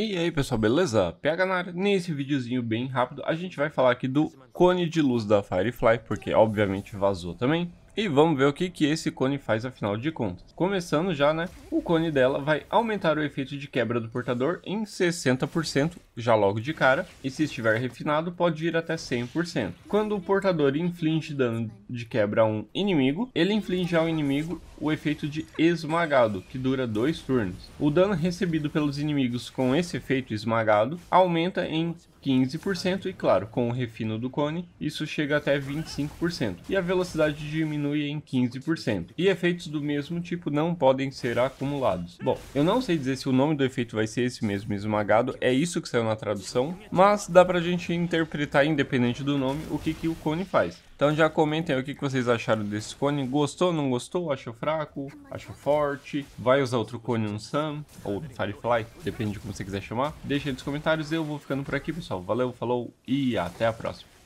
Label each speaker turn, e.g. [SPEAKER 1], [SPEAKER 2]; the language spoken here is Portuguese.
[SPEAKER 1] E aí pessoal, beleza? Pega na área. Nesse videozinho bem rápido, a gente vai falar aqui do cone de luz da Firefly, porque obviamente vazou também. E vamos ver o que, que esse cone faz afinal de contas. Começando já, né, o cone dela vai aumentar o efeito de quebra do portador em 60% já logo de cara, e se estiver refinado, pode ir até 100%. Quando o portador inflige dano de quebra a um inimigo, ele inflige ao inimigo o efeito de esmagado, que dura dois turnos. O dano recebido pelos inimigos com esse efeito esmagado aumenta em 15% e claro, com o refino do cone, isso chega até 25% e a velocidade diminui em 15%. E efeitos do mesmo tipo não podem ser acumulados. Bom, eu não sei dizer se o nome do efeito vai ser esse mesmo esmagado, é isso que saiu na tradução, mas dá pra gente interpretar, independente do nome, o que, que o cone faz. Então já comentem aí o que, que vocês acharam desse cone. Gostou, não gostou? Achou fraco? Achou forte? Vai usar outro cone no Sam? Ou Firefly? Depende de como você quiser chamar. Deixa aí nos comentários. Eu vou ficando por aqui, pessoal. Valeu, falou e até a próxima.